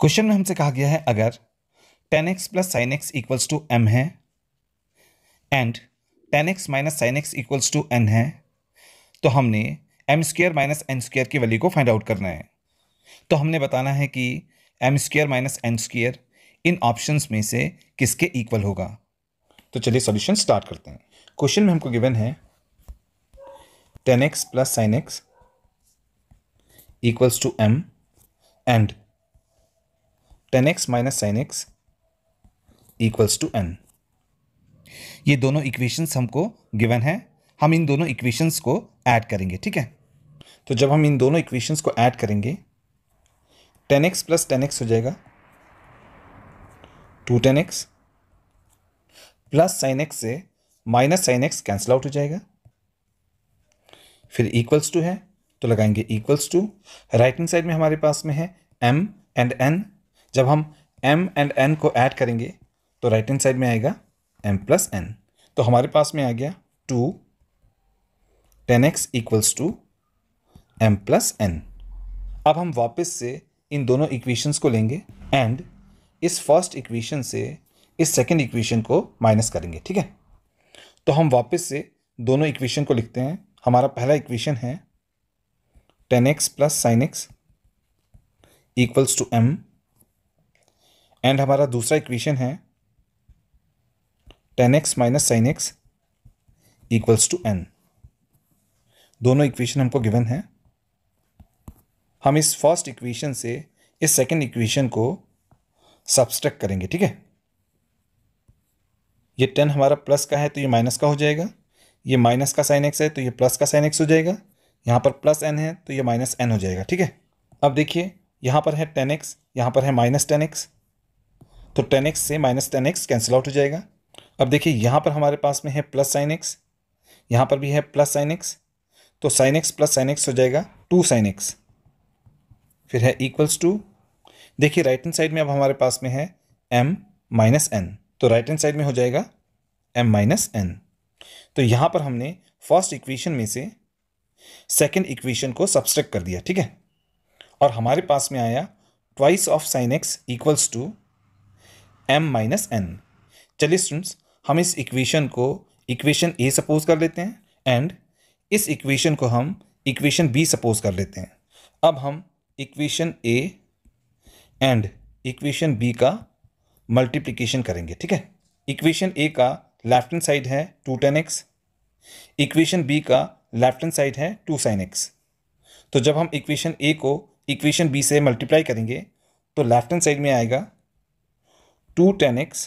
question में हमसे कहा गया है अगर tan x plus sine x equals to M है and tan x minus sine x equals to N है तो हमने M square minus N square की वैल्यू को फाइंड आउट करना है तो हमने बताना है कि M square minus N square इन ऑप्शंस में से किसके इक्वल होगा तो चलिए सॉल्यूशन स्टार्ट करते हैं क्वेश्चन में हमको गिवन है tan x plus sine x equals to M and tan x minus sine x equals to N ये दोनों इक्वेशंस हमको गिवन है हम इन दोनों इक्वेशंस को ऐड करेंगे ठीक है तो जब हम इन दोनों इक्वेशंस को ऐड करेंगे tan x plus tan x हो जाएगा two tan x plus sine x से minus sine x cancel out हो जाएगा फिर इक्वल्स टू है तो लगाएंगे equals to right hand side में हमारे पास में है एम एंड एन जब हम एम एंड एन को ऐड करेंगे तो राइट हैंड साइड में आएगा एम प्लस एन तो हमारे पास में आ गया two tan x equals to M plus N अब हम वापस से इन दोनों इक्वेशंस को लेंगे एंड इस फर्स्ट इक्वेशन से इस सेकंड इक्वेशन को माइनस करेंगे ठीक है तो हम वापस से दोनों इक्वेशन को लिखते हैं हमारा पहला इक्वेशन है tan x plus sine x equals to M and हमारा दूसरा इक्वेशन है tan x minus sine x equals to N दोनों इक्वेशन हमको गिवन है हम इस फर्स्ट इक्वेशन से इस सेकंड इक्वेशन को सब्सट्रैक्ट करेंगे ठीक है ये टेन हमारा प्लस का है तो ये माइनस का हो जाएगा ये माइनस का साइन एक्स है तो ये प्लस का साइन एक्स हो जाएगा यहाँ पर प्लस एन है तो ये माइनस एन हो जाएगा ठीक है अब देखिए यहाँ पर है टेन एक्स यहाँ पर है माइनस टेन एक्स तो टेन एक्स से minus tan x cancel out हो जाएगा अब देखिए यहाँ पर हमारे पास में है प्लस साइन एक्स यहाँ पर भी है प्लस साइन एक्स तो sine x plus sine x हो जाएगा टू साइन एक्स फिर है इक्वल्स टू देखिए राइट हैंड साइड में अब हमारे पास में है एम माइनस एन तो राइट हैंड साइड में हो जाएगा एम माइनस एन तो यहाँ पर हमने फर्स्ट इक्वेशन में से सेकेंड इक्वेशन को सब्सट्रैक्ट कर दिया ठीक है और हमारे पास में आया twice of sine x equals to M minus N चलिए स्टूडेंट्स हम इस इक्वेशन को इक्वेशन ए सपोज कर लेते हैं एंड इस इक्वेशन को हम इक्वेशन बी सपोज कर लेते हैं अब हम equation A and equation B का मल्टीप्लिकेशन करेंगे ठीक है इक्वेशन ए का लेफ्ट हैंड साइड है two tan x equation B का लेफ्ट हैंड साइड है टू साइन एक्स तो जब हम इक्वेशन ए को इक्वेशन बी से मल्टीप्लाई करेंगे तो लेफ्ट हैंड साइड में आएगा two tan x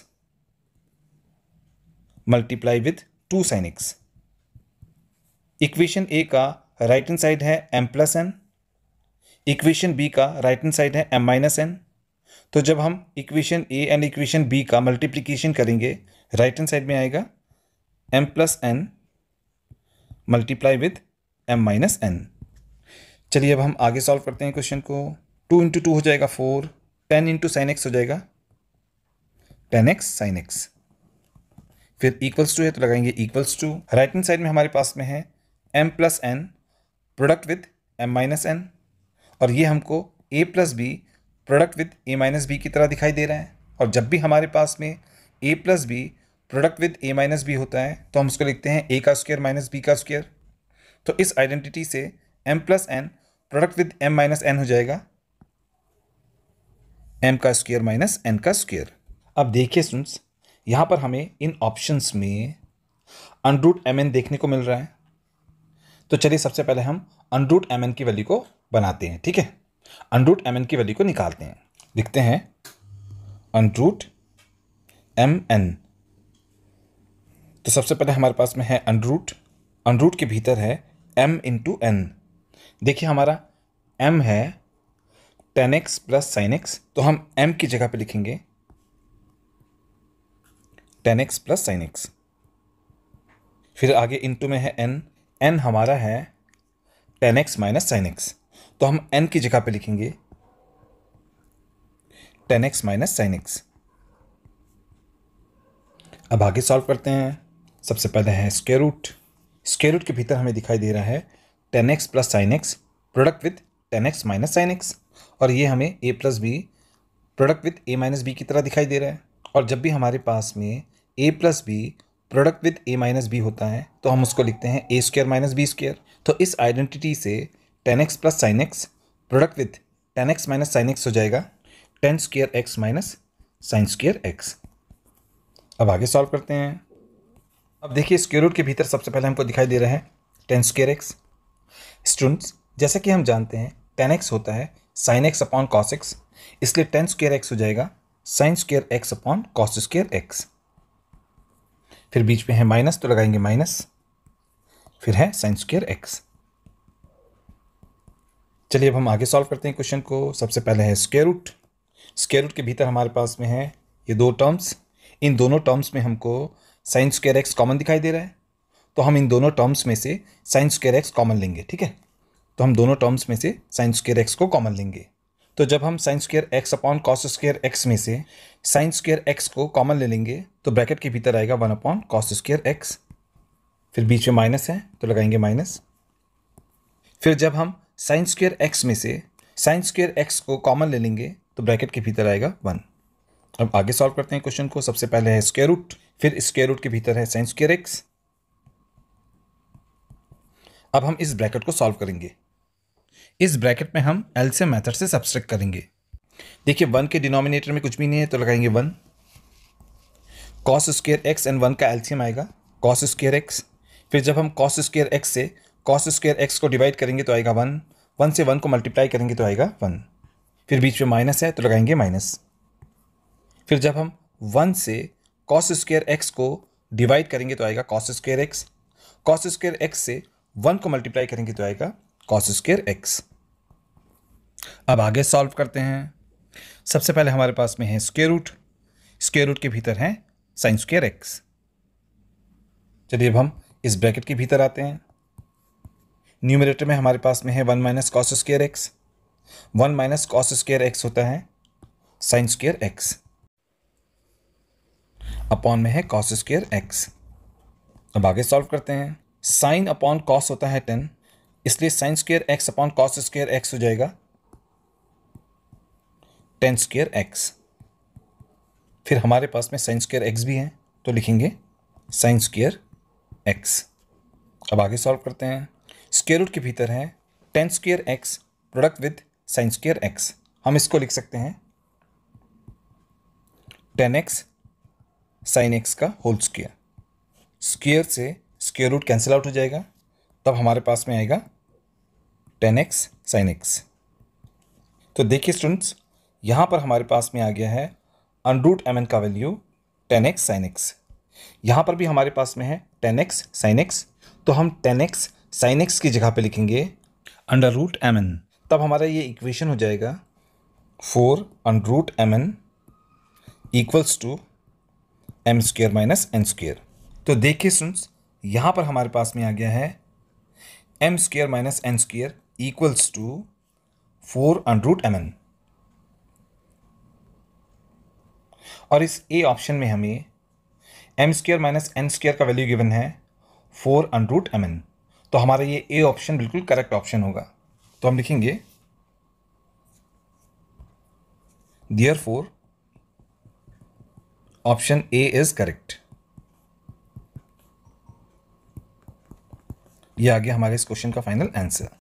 multiply with two sine x equation A का राइट हैंड साइड है M plus N equation B का राइट हैंड साइड है एम माइनस एन तो जब हम equation A and equation B का मल्टीप्लीकेशन करेंगे राइट हैंड साइड में आएगा M plus N multiply with M minus N चलिए अब हम आगे सॉल्व करते हैं क्वेश्चन को टू इंटू टू हो जाएगा four tan into sine x हो जाएगा टेन एक्स साइन एक्स फिर इक्वल्स टू है तो लगाएंगे equals to right hand side में हमारे पास में है M plus N product with M minus N और ये हमको A plus B product with A minus B की तरह दिखाई दे रहा है और जब भी हमारे पास में A plus B product with A minus B होता है तो हम उसको लिखते हैं ए का स्क्वायर माइनस बी का स्क्वायर तो इस आइडेंटिटी से M plus N product with M minus N हो जाएगा एम का स्क्वायर माइनस एन का स्क्वायर अब देखिए स्टूडेंट्स यहाँ पर हमें इन ऑप्शंस में अनरूट एम एन देखने को मिल रहा है तो चलिए सबसे पहले हम अनरूट एम एन की वैल्यू को बनाते हैं ठीक है अनरूट एम एन की वैल्यू को निकालते हैं लिखते हैं अनरूट एम एन तो सबसे पहले हमारे पास में है अनरूट अनरूट के भीतर है एम इंटू एन देखिए हमारा एम है tan x plus sine x तो हम एम की जगह पे लिखेंगे tan x plus sine x फिर आगे इनटू में है एन एन हमारा है tan x minus sine x तो हम एन की जगह पे लिखेंगे tan x minus sine x अब आगे सॉल्व करते हैं सबसे पहले है स्केयर रूट स्केयर रूट के भीतर हमें दिखाई दे रहा है tan x plus sine x product with tan x minus sine x और ये हमें A plus B product with A minus B की तरह दिखाई दे रहा है और जब भी हमारे पास में A plus B product with A minus B होता है तो हम उसको लिखते हैं A square minus B square तो इस आइडेंटिटी से tan x plus sine x product with tan x minus sine x हो जाएगा tan square x minus sine square x अब आगे सॉल्व करते हैं अब देखिए स्क्वेयर रूट के भीतर सबसे पहले हमको दिखाई दे रहा है टेन स्क्र एक्स स्टूडेंट्स जैसा कि हम जानते हैं टेन एक्स होता है sine x upon cos x इसलिए टेन स्क्वेयर एक्स हो जाएगा sine square x upon cos square x फिर बीच में है माइनस तो लगाएंगे माइनस फिर है साइन स्क्र एक्स चलिए अब हम आगे सॉल्व करते हैं क्वेश्चन को सबसे पहले है स्क्वेयर रूट स्क्वेयर रूट के भीतर हमारे पास में है ये दो टर्म्स इन दोनों टर्म्स में हमको साइन स्क्वेयर एक्स कॉमन दिखाई दे रहा है तो हम इन दोनों टर्म्स में से साइन स्क्वेयर एक्स कॉमन लेंगे ठीक है तो हम दोनों टर्म्स में से साइन स्क्वेयर एक्स को कॉमन लेंगे तो जब हम sine square x upon cos square x में से साइंस स्क्र एक्स को कॉमन ले लेंगे तो ब्रैकेट के भीतर आएगा one upon cos square x फिर बीच में माइनस है तो लगाएंगे माइनस फिर जब हम साइंस स्क्र एक्स में से साइंस स्क्र एक्स को कॉमन ले लेंगे तो ब्रैकेट के भीतर आएगा वन अब आगे सॉल्व करते हैं क्वेश्चन को सबसे पहले है स्क्र रूट फिर स्क्र रूट के भीतर है साइंस स्क्र एक्स अब हम इस ब्रैकेट को सॉल्व करेंगे इस ब्रैकेट में हम एल्सियम मेथड से सब्सट्रैक्ट करेंगे देखिए वन के डिनोमिनेटर में कुछ भी नहीं है तो लगाएंगे one cos square x and one का एल्सियम आएगा कॉस स्क्र एक्स फिर जब हम कॉस स्क्र एक्स से कॉस स्क्र एक्स को डिवाइड करेंगे तो आएगा वन वन से वन को मल्टीप्लाई करेंगे तो आएगा वन फिर बीच में माइनस है तो लगाएंगे माइनस फिर जब हम वन से कॉस स्क्र एक्स को डिवाइड करेंगे तो आएगा cos square x cos square x से वन को मल्टीप्लाई करेंगे तो आएगा कॉस स्क्र एक्स अब आगे सॉल्व करते हैं सबसे पहले हमारे पास में है स्केयर रूट स्केयर रूट के भीतर है साइन स्केयर एक्स चलिए अब हम इस ब्रैकेट के भीतर आते हैं न्यूमिनेटर में हमारे पास में है one minus cos square x one minus cos square x होता है साइन स्केयर एक्स अपॉन में है कॉस स्केयर एक्स अब आगे सॉल्व करते हैं साइन अपॉन कॉस होता है टेन इसलिए sine square x upon cos square x हो जाएगा टेन स्क्र एक्स फिर हमारे पास में साइन स्क्र एक्स भी हैं तो लिखेंगे साइन स्क्र एक्स अब आगे सॉल्व करते हैं स्केयर रूट के भीतर है tan square x product with sine square x हम इसको लिख सकते हैं टेन एक्स साइन एक्स का होल स्क्र स्क्र से स्क्र रूट कैंसिल आउट हो जाएगा तब हमारे पास में आएगा टेन एक्स साइन एक्स तो देखिए स्टूडेंट्स यहाँ पर हमारे पास में आ गया है अनरूट एम एन का value tan x sine x यहाँ पर भी हमारे पास में है टेन एक्स साइन एक्स तो हम टेन एक्स साइन एक्स की जगह पे लिखेंगे अंडर रूट एम एन तब हमारा ये इक्वेशन हो जाएगा four under root M N equals to M square minus N square तो देखिए सुन यहाँ पर हमारे पास में आ गया है M square minus N square equals to four under root M N और इस ए ऑप्शन में हमें M square minus N square का वैल्यू गिवन है फोर अन रूट एम एन तो हमारा ये ए ऑप्शन बिल्कुल करेक्ट ऑप्शन होगा तो हम लिखेंगे therefore option A is correct ये आ गया हमारे इस क्वेश्चन का फाइनल आंसर